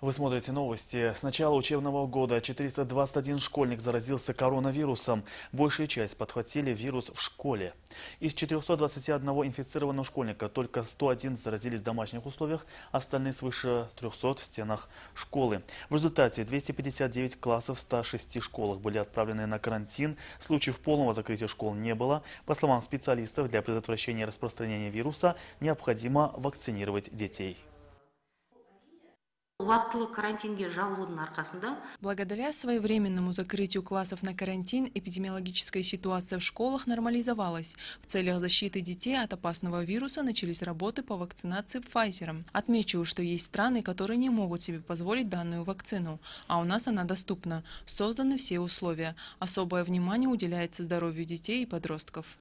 Вы смотрите новости. С начала учебного года 421 школьник заразился коронавирусом. Большая часть подхватили вирус в школе. Из 421 инфицированного школьника только 101 заразились в домашних условиях, остальные свыше 300 в стенах школы. В результате 259 классов в 106 школах были отправлены на карантин. Случаев полного закрытия школ не было. По словам специалистов, для предотвращения распространения вируса необходимо вакцинировать детей уақытылы карантинге жабылудың арқасында благодаря своевременному закрытию классов на карантин эпидемиологическая ситуация в школах нормализовалась в целях защиты детей от опасного вируса начались работы по вакцинации Pfizer. Отмечу, что есть страны, которые не могут себе позволить данную вакцину, а у нас она доступна. Созданы все условия. Особое внимание уделяется здоровью детей и подростков.